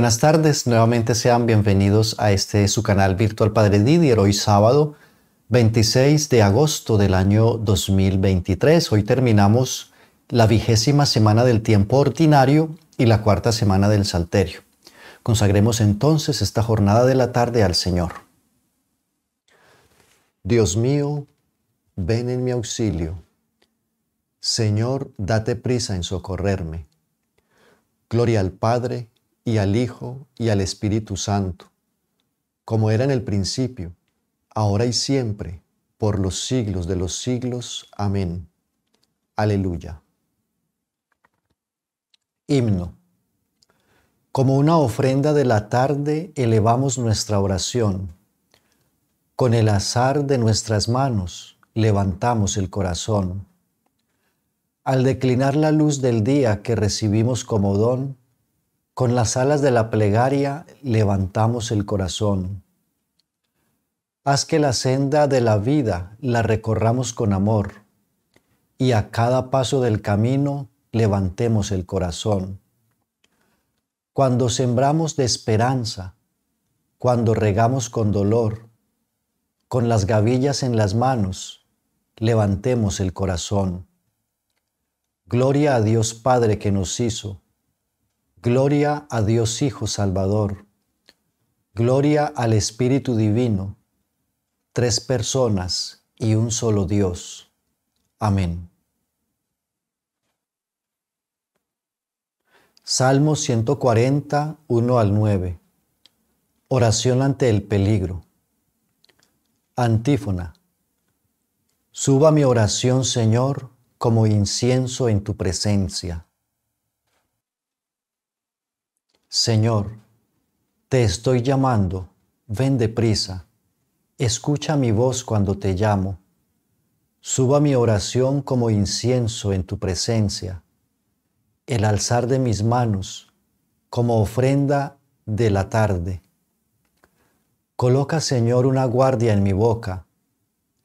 buenas tardes. Nuevamente sean bienvenidos a este su canal Virtual Padre Didier. Hoy sábado 26 de agosto del año 2023. Hoy terminamos la vigésima semana del tiempo ordinario y la cuarta semana del Salterio. Consagremos entonces esta jornada de la tarde al Señor. Dios mío, ven en mi auxilio. Señor, date prisa en socorrerme. Gloria al Padre y al Hijo y al Espíritu Santo, como era en el principio, ahora y siempre, por los siglos de los siglos. Amén. Aleluya. Himno. Como una ofrenda de la tarde elevamos nuestra oración. Con el azar de nuestras manos levantamos el corazón. Al declinar la luz del día que recibimos como don, con las alas de la plegaria levantamos el corazón. Haz que la senda de la vida la recorramos con amor y a cada paso del camino levantemos el corazón. Cuando sembramos de esperanza, cuando regamos con dolor, con las gavillas en las manos, levantemos el corazón. Gloria a Dios Padre que nos hizo Gloria a Dios Hijo Salvador. Gloria al Espíritu Divino. Tres personas y un solo Dios. Amén. Salmo 140, 1 al 9. Oración ante el peligro. Antífona. Suba mi oración, Señor, como incienso en tu presencia Señor, te estoy llamando, ven deprisa, escucha mi voz cuando te llamo. Suba mi oración como incienso en tu presencia, el alzar de mis manos como ofrenda de la tarde. Coloca, Señor, una guardia en mi boca,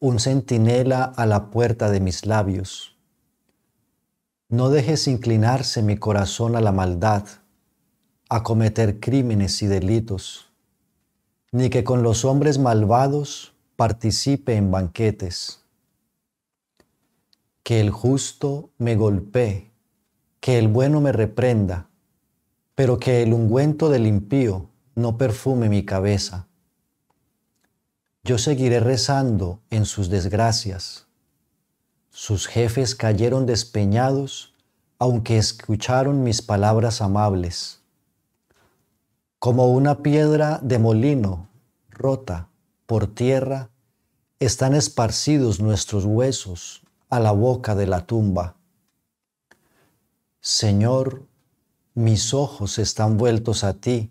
un centinela a la puerta de mis labios. No dejes inclinarse mi corazón a la maldad a cometer crímenes y delitos, ni que con los hombres malvados participe en banquetes. Que el justo me golpee, que el bueno me reprenda, pero que el ungüento del impío no perfume mi cabeza. Yo seguiré rezando en sus desgracias. Sus jefes cayeron despeñados, aunque escucharon mis palabras amables. Como una piedra de molino rota por tierra, están esparcidos nuestros huesos a la boca de la tumba. Señor, mis ojos están vueltos a ti,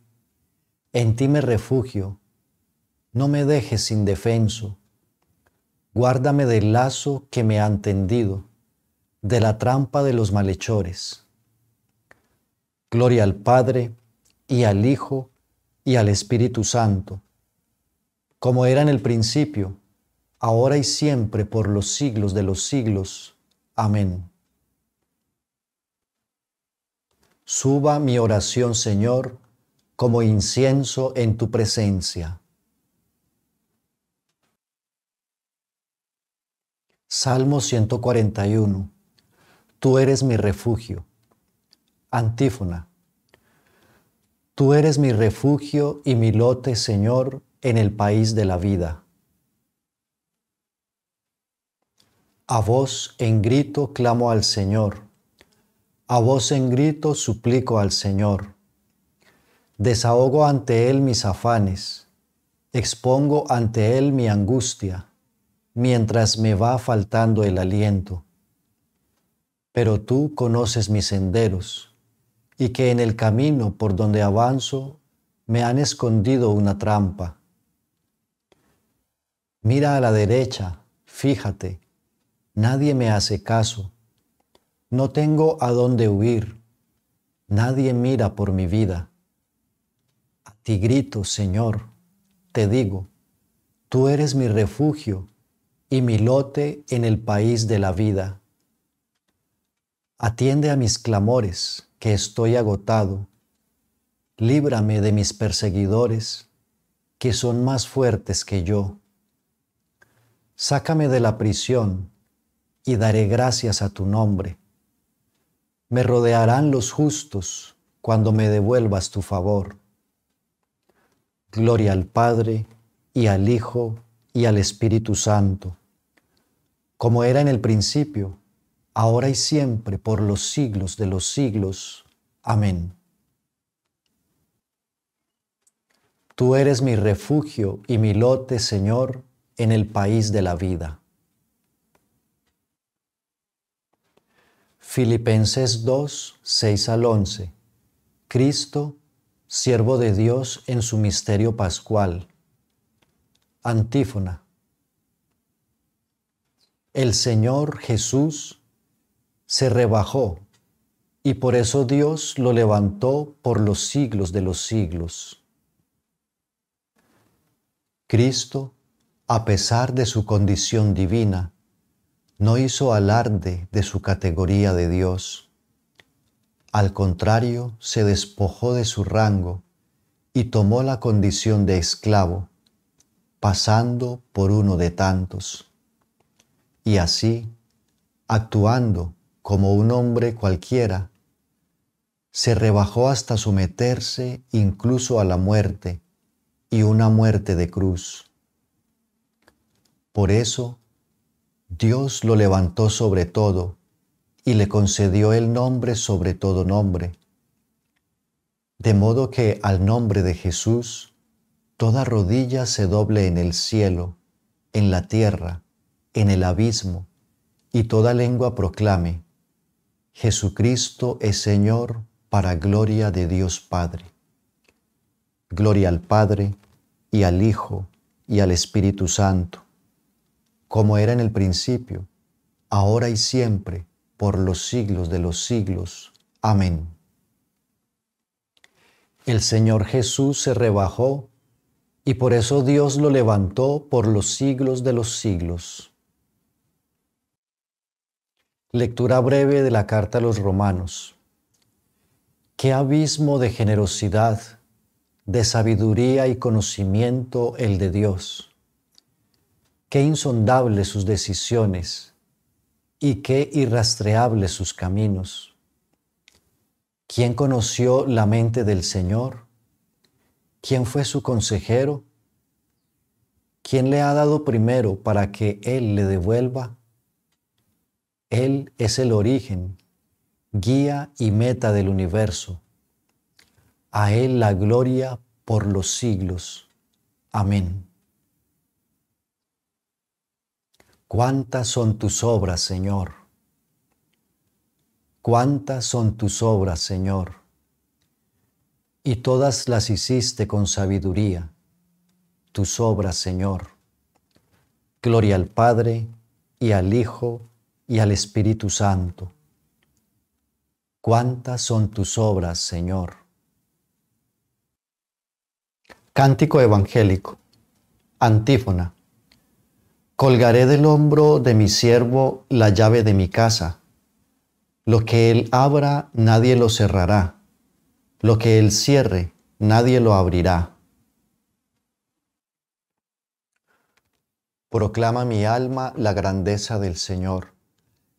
en ti me refugio, no me dejes indefenso, guárdame del lazo que me han tendido, de la trampa de los malhechores. Gloria al Padre, y al Hijo y al Espíritu Santo, como era en el principio, ahora y siempre, por los siglos de los siglos. Amén. Suba mi oración, Señor, como incienso en tu presencia. Salmo 141. Tú eres mi refugio. Antífona. Tú eres mi refugio y mi lote, Señor, en el país de la vida. A voz en grito clamo al Señor. A voz en grito suplico al Señor. Desahogo ante Él mis afanes. Expongo ante Él mi angustia, mientras me va faltando el aliento. Pero tú conoces mis senderos y que en el camino por donde avanzo me han escondido una trampa. Mira a la derecha, fíjate, nadie me hace caso. No tengo a dónde huir, nadie mira por mi vida. A ti grito, Señor, te digo, tú eres mi refugio y mi lote en el país de la vida. Atiende a mis clamores, que estoy agotado. Líbrame de mis perseguidores, que son más fuertes que yo. Sácame de la prisión y daré gracias a tu nombre. Me rodearán los justos cuando me devuelvas tu favor. Gloria al Padre y al Hijo y al Espíritu Santo, como era en el principio, ahora y siempre, por los siglos de los siglos. Amén. Tú eres mi refugio y mi lote, Señor, en el país de la vida. Filipenses 2, 6 al 11. Cristo, siervo de Dios en su misterio pascual. Antífona. El Señor Jesús, se rebajó y por eso Dios lo levantó por los siglos de los siglos. Cristo, a pesar de su condición divina, no hizo alarde de su categoría de Dios. Al contrario, se despojó de su rango y tomó la condición de esclavo, pasando por uno de tantos. Y así, actuando como un hombre cualquiera, se rebajó hasta someterse incluso a la muerte y una muerte de cruz. Por eso, Dios lo levantó sobre todo y le concedió el nombre sobre todo nombre. De modo que al nombre de Jesús, toda rodilla se doble en el cielo, en la tierra, en el abismo, y toda lengua proclame, Jesucristo es Señor para gloria de Dios Padre. Gloria al Padre y al Hijo y al Espíritu Santo, como era en el principio, ahora y siempre, por los siglos de los siglos. Amén. El Señor Jesús se rebajó y por eso Dios lo levantó por los siglos de los siglos. Lectura breve de la carta a los romanos. Qué abismo de generosidad, de sabiduría y conocimiento el de Dios. Qué insondables sus decisiones y qué irrastreables sus caminos. ¿Quién conoció la mente del Señor? ¿Quién fue su consejero? ¿Quién le ha dado primero para que Él le devuelva? Él es el origen, guía y meta del universo. A Él la gloria por los siglos. Amén. Cuántas son tus obras, Señor. Cuántas son tus obras, Señor. Y todas las hiciste con sabiduría, tus obras, Señor. Gloria al Padre y al Hijo y al Espíritu Santo. Cuántas son tus obras, Señor. Cántico Evangélico. Antífona. Colgaré del hombro de mi siervo la llave de mi casa. Lo que él abra, nadie lo cerrará. Lo que él cierre, nadie lo abrirá. Proclama mi alma la grandeza del Señor.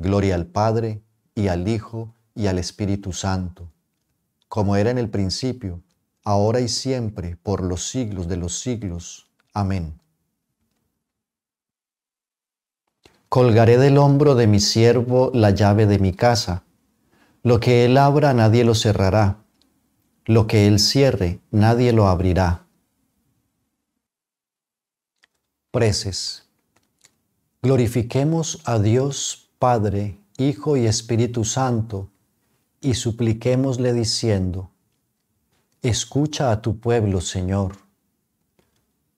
Gloria al Padre y al Hijo y al Espíritu Santo, como era en el principio, ahora y siempre, por los siglos de los siglos. Amén. Colgaré del hombro de mi siervo la llave de mi casa. Lo que él abra nadie lo cerrará. Lo que él cierre nadie lo abrirá. Preces. Glorifiquemos a Dios Padre, Hijo y Espíritu Santo, y supliquémosle diciendo, Escucha a tu pueblo, Señor.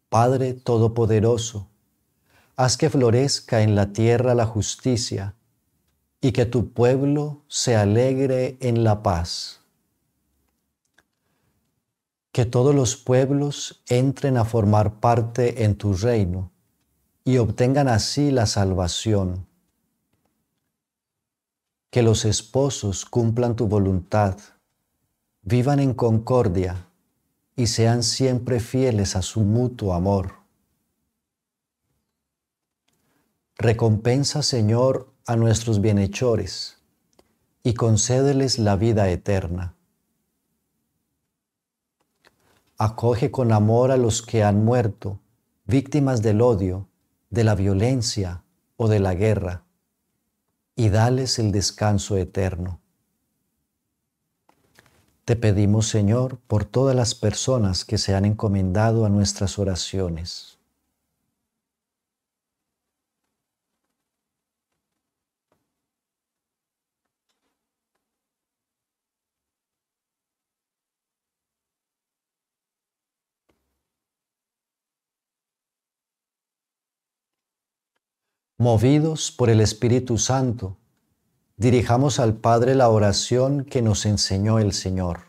Padre Todopoderoso, haz que florezca en la tierra la justicia, y que tu pueblo se alegre en la paz. Que todos los pueblos entren a formar parte en tu reino y obtengan así la salvación que los esposos cumplan tu voluntad, vivan en concordia y sean siempre fieles a su mutuo amor. Recompensa, Señor, a nuestros bienhechores y concédeles la vida eterna. Acoge con amor a los que han muerto, víctimas del odio, de la violencia o de la guerra y dales el descanso eterno. Te pedimos, Señor, por todas las personas que se han encomendado a nuestras oraciones. movidos por el Espíritu Santo, dirijamos al Padre la oración que nos enseñó el Señor.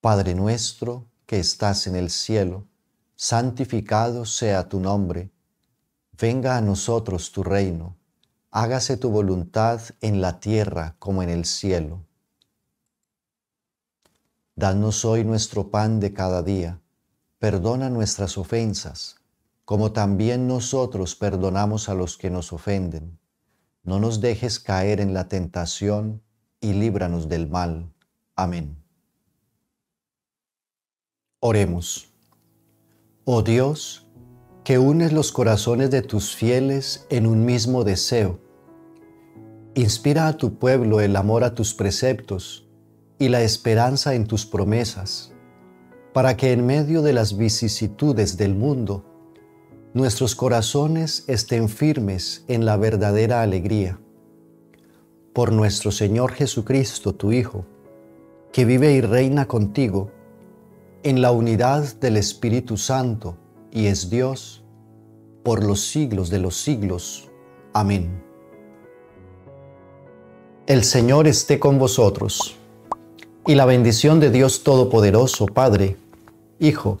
Padre nuestro que estás en el cielo, santificado sea tu nombre, venga a nosotros tu reino, hágase tu voluntad en la tierra como en el cielo. Danos hoy nuestro pan de cada día, perdona nuestras ofensas como también nosotros perdonamos a los que nos ofenden. No nos dejes caer en la tentación y líbranos del mal. Amén. Oremos. Oh Dios, que unes los corazones de tus fieles en un mismo deseo. Inspira a tu pueblo el amor a tus preceptos y la esperanza en tus promesas, para que en medio de las vicisitudes del mundo nuestros corazones estén firmes en la verdadera alegría. Por nuestro Señor Jesucristo, tu Hijo, que vive y reina contigo, en la unidad del Espíritu Santo y es Dios, por los siglos de los siglos. Amén. El Señor esté con vosotros, y la bendición de Dios Todopoderoso, Padre, Hijo,